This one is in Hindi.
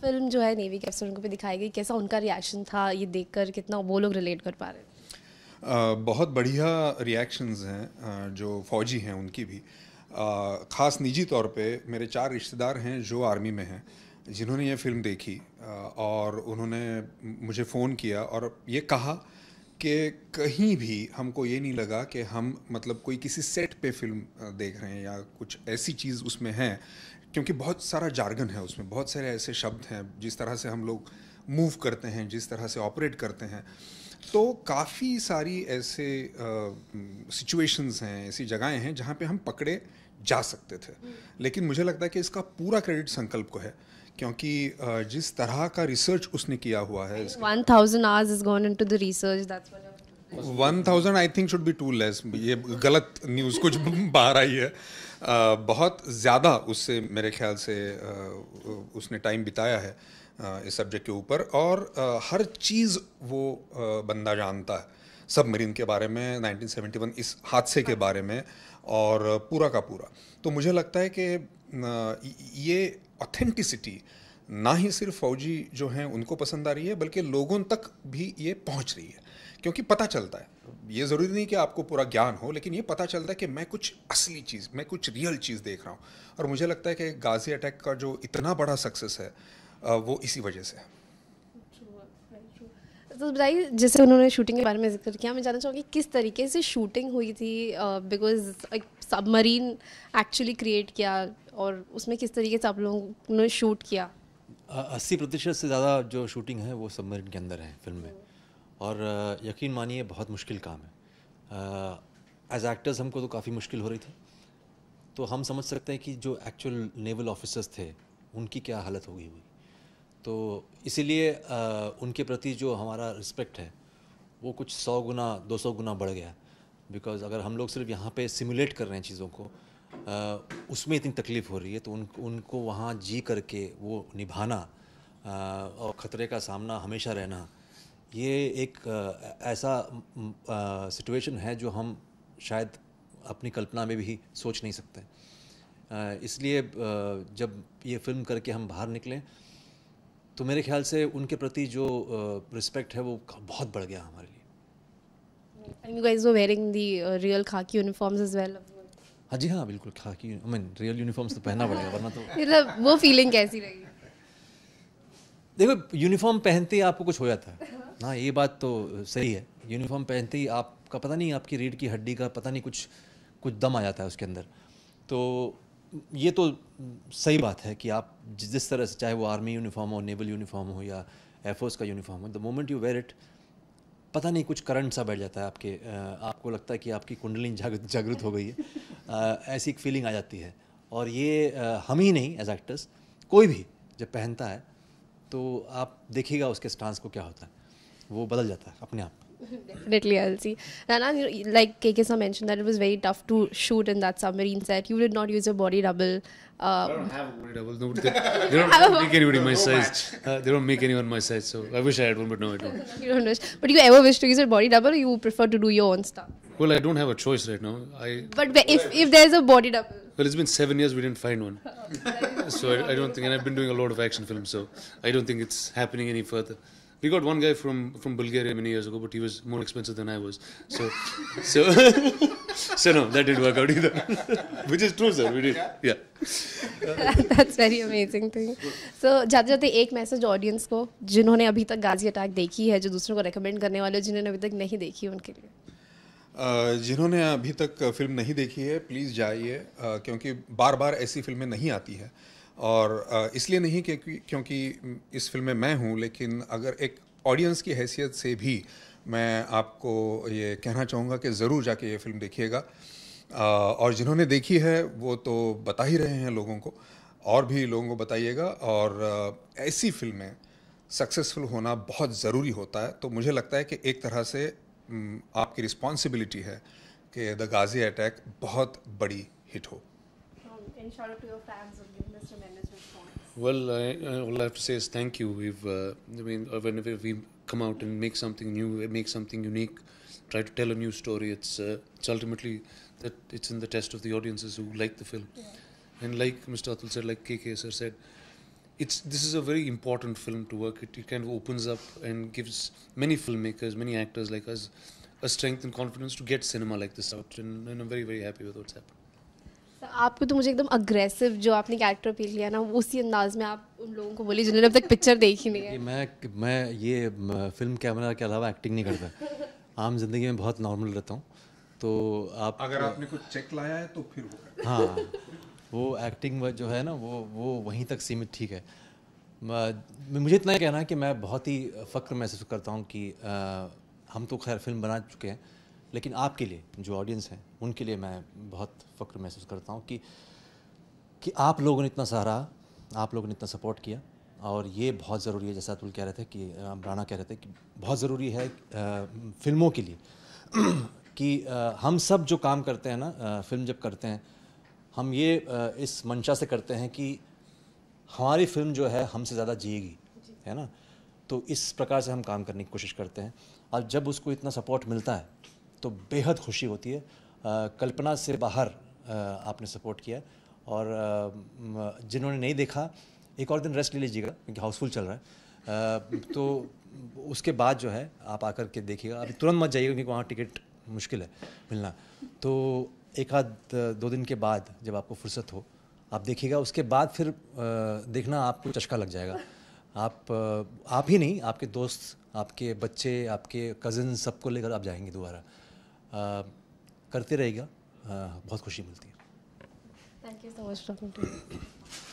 फिल्म जो है नेवी के अफसरों भी दिखाई गई कैसा उनका रिएक्शन था ये देखकर कितना वो लोग रिलेट कर पा रहे हैं बहुत बढ़िया रिएक्शंस हैं जो फ़ौजी हैं उनकी भी ख़ास निजी तौर पे मेरे चार रिश्तेदार हैं जो आर्मी में हैं जिन्होंने ये फिल्म देखी और उन्होंने मुझे फ़ोन किया और ये कहा कि कहीं भी हमको ये नहीं लगा कि हम मतलब कोई किसी सेट पे फिल्म देख रहे हैं या कुछ ऐसी चीज़ उसमें है क्योंकि बहुत सारा जार्गन है उसमें बहुत सारे ऐसे शब्द हैं जिस तरह से हम लोग मूव करते हैं जिस तरह से ऑपरेट करते हैं तो काफ़ी सारी ऐसे सिचुएशंस uh, हैं ऐसी जगहें हैं जहाँ पे हम पकड़े जा सकते थे हम्म। लेकिन मुझे लगता है कि इसका पूरा क्रेडिट संकल्प को है क्योंकि uh, जिस तरह का रिसर्च उसने किया हुआ है one thousand one thousand I think should be too less ये गलत न्यूज़ कुछ बाहर आई है बहुत ज़्यादा उससे मेरे ख्याल से उसने टाइम बिताया है इस सब्जेक्ट के ऊपर और हर चीज़ वो बंदा जानता है सबमरीन के बारे में 1971 इस हादसे के हाँ। बारे में और पूरा का पूरा तो मुझे लगता है कि ये ऑथेंटिसिटी ना ही सिर्फ फौजी जो हैं उनको पसंद आ रही है बल्कि लोगों तक भी ये पहुंच रही है क्योंकि पता चलता है ये ज़रूरी नहीं कि आपको पूरा ज्ञान हो लेकिन ये पता चलता है कि मैं कुछ असली चीज़ मैं कुछ रियल चीज़ देख रहा हूँ और मुझे लगता है कि गाजी अटैक का जो इतना बड़ा सक्सेस है वो इसी वजह से है तो बताइए जैसे उन्होंने शूटिंग के बारे में जिक्र किया मैं जानना चाहूँगी किस तरीके से शूटिंग हुई थी बिकॉज एक सबमरीन एक्चुअली क्रिएट किया और उसमें किस तरीके से आप लोगों ने शूट किया अस्सी प्रतिशत से ज़्यादा जो शूटिंग है वो सबमरीन के अंदर है फिल्म में और यकीन मानिए बहुत मुश्किल काम है एज एक्टर्स हमको तो काफ़ी मुश्किल हो रही थी तो हम समझ सकते हैं कि जो एक्चुअल नेवल ऑफिसर्स थे उनकी क्या हालत हो गई हुई तो इसीलिए उनके प्रति जो हमारा रिस्पेक्ट है वो कुछ सौ गुना दो सौ गुना बढ़ गया बिकॉज़ अगर हम लोग सिर्फ यहाँ पे सिमुलेट कर रहे हैं चीज़ों को उसमें इतनी तकलीफ़ हो रही है तो उन उनको वहाँ जी करके वो निभाना और ख़तरे का सामना हमेशा रहना ये एक ऐसा सिचुएशन है जो हम शायद अपनी कल्पना में भी सोच नहीं सकते इसलिए जब ये फिल्म करके हम बाहर निकलें तो मेरे ख्याल से उनके प्रति जो रिस्पेक्ट है वो बहुत बढ़ गया हमारे लिए And you guys were wearing the uh, real khaki uniforms as well. हाँ जी हाँ बिल्कुल खाकी आई मीन रियल यूनिफॉर्म्स तो पहनना पड़ेगा वरना तो मतलब वो फीलिंग कैसी रही देखो यूनिफॉर्म पहनते ही आपको कुछ हो जाता है हाँ, हाँ ये बात तो सही है यूनिफॉर्म पहनते ही आपका पता नहीं आपकी रीढ़ की हड्डी का पता नहीं कुछ कुछ दम आ जाता है उसके अंदर तो ये तो सही बात है कि आप जिस तरह से चाहे वो आर्मी यूनिफॉर्म हो नेवल यूनिफॉर्म हो या एयरफोर्स का यूनिफॉर्म हो the moment you wear it पता नहीं कुछ करंट सा बैठ जाता है आपके आपको लगता है कि आपकी कुंडली जागृत हो गई है ऐसी एक फीलिंग आ जाती है और ये हम ही नहीं एज एक्टर्स कोई भी जब पहनता है तो आप देखिएगा उसके स्टांस को क्या होता है वो बदल जाता है अपने आप Definitely, I'll see. Rana, you know, like Kekesa mentioned, that it was very tough to shoot in that submarine set. You did not use your body double. Um, I don't have a body double. they, they don't make anybody my size. Uh, they don't make anyone my size. So I wish I had one, but no, I don't. you don't wish. But you ever wish to use a body double or you prefer to do your own stuff? Well, I don't have a choice right now. I. But if, if there's a body double. Well, it's been seven years we didn't find one. so I, I don't think, and I've been doing a lot of action films, so I don't think it's happening any further. We got one guy from from Bulgaria many years ago, but he was more expensive than I was. So, so, so no, that didn't work out either. Which is true, sir. We did, yeah. yeah. That's very amazing thing. So जाते जाते एक message audience को जिन्होंने अभी तक गाजी attack देखी है जो दूसरों को recommend करने वाले जिन्होंने अभी तक नहीं देखी उनके लिए जिन्होंने अभी तक फिल्म नहीं देखी है प्लीज़ जाइए क्योंकि बार बार ऐसी फिल्में नहीं आती है और इसलिए नहीं कि क्योंकि इस फिल्म में मैं हूँ लेकिन अगर एक ऑडियंस की हैसियत से भी मैं आपको ये कहना चाहूँगा कि ज़रूर जाके ये फिल्म देखिएगा और जिन्होंने देखी है वो तो बता ही रहे हैं लोगों को और भी लोगों को बताइएगा और ऐसी फिल्में सक्सेसफुल होना बहुत ज़रूरी होता है तो मुझे लगता है कि एक तरह से आपकी रिस्पॉन्सिबिलिटी है कि द गाजी अटैक बहुत बड़ी हिट हो um, Mr. Mendes' response? Well, I, all I have to say is thank you. We've, uh, I mean, uh, whenever we come out and make something new, make something unique, try to tell a new story, it's, uh, it's ultimately that it's in the test of the audiences who like the film. Yeah. And like Mr. Atul said, like KK sir said, it's this is a very important film to work. It, it kind of opens up and gives many filmmakers, many actors like us, a strength and confidence to get cinema like this out. And, and I'm very, very happy with what's happened. आपको तो मुझे एकदम अग्रेसिव जो आपने कैरेक्टर पे लिया ना उसी अंदाज में आप उन लोगों को बोली जिन्होंने अब तक पिक्चर देखी नहीं है मैं मैं ये फिल्म कैमरा के अलावा एक्टिंग नहीं करता आम जिंदगी में बहुत नॉर्मल रहता हूँ तो आप अगर आपने कुछ चेक लाया है तो फिर वो हाँ वो एक्टिंग जो है ना वो वो वहीं तक सीमित ठीक है मुझे इतना ही कहना है कि मैं बहुत ही फ़क्र महसूस करता हूँ कि हम तो खैर फिल्म बना चुके हैं लेकिन आपके लिए जो ऑडियंस हैं उनके लिए मैं बहुत फ़ख्र महसूस करता हूँ कि कि आप लोगों ने इतना सहारा आप लोगों ने इतना सपोर्ट किया और ये बहुत ज़रूरी है जैसा अतुल कह रहे थे कि राणा कह रहे थे कि बहुत ज़रूरी है फिल्मों के लिए कि हम सब जो काम करते हैं ना फिल्म जब करते हैं हम ये इस मंशा से करते हैं कि हमारी फिल्म जो है हमसे ज़्यादा जिएगी है ना तो इस प्रकार से हम काम करने की कोशिश करते हैं और जब उसको इतना सपोर्ट मिलता है तो बेहद खुशी होती है कल्पना से बाहर आपने सपोर्ट किया और जिन्होंने नहीं देखा एक और दिन रेस्ट ले लीजिएगा क्योंकि हाउसफुल चल रहा है तो उसके बाद जो है आप आकर के देखिएगा अभी तुरंत मत जाइएगा क्योंकि वहाँ टिकट मुश्किल है मिलना तो एक आध दो दिन के बाद जब आपको फुर्सत हो आप देखिएगा उसके बाद फिर देखना आपको चश्का लग जाएगा आप आप ही नहीं आपके दोस्त आपके बच्चे आपके कज़न सबको लेकर आप जाएंगे दोबारा करते रहेगा बहुत खुशी मिलती है थैंक यू सो मच